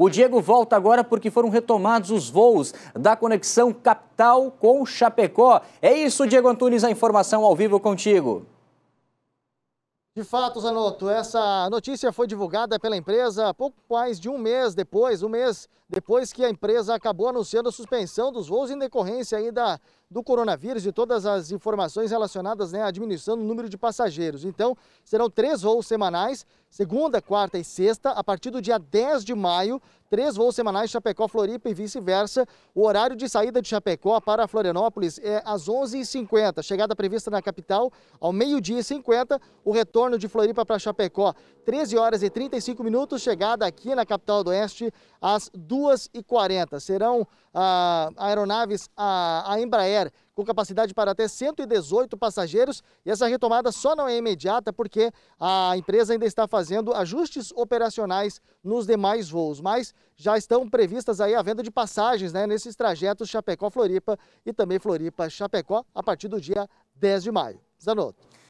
O Diego volta agora porque foram retomados os voos da conexão capital com Chapecó. É isso, Diego Antunes, a informação ao vivo contigo. De fato, Zanotto, essa notícia foi divulgada pela empresa pouco mais de um mês depois, um mês depois que a empresa acabou anunciando a suspensão dos voos em decorrência ainda do coronavírus e todas as informações relacionadas né, à diminuição do número de passageiros. Então, serão três voos semanais, segunda, quarta e sexta, a partir do dia 10 de maio, três voos semanais Chapecó, Floripa e vice-versa. O horário de saída de Chapecó para Florianópolis é às 11h50, chegada prevista na capital ao meio-dia e 50, o retorno de Floripa para Chapecó, 13 horas e 35 minutos, chegada aqui na capital do Oeste às 2h40. Serão ah, aeronaves a, ah, a Embraer com capacidade para até 118 passageiros. E essa retomada só não é imediata porque a empresa ainda está fazendo ajustes operacionais nos demais voos. Mas já estão previstas aí a venda de passagens né, nesses trajetos Chapecó-Floripa e também Floripa-Chapecó a partir do dia 10 de maio. Zanotto.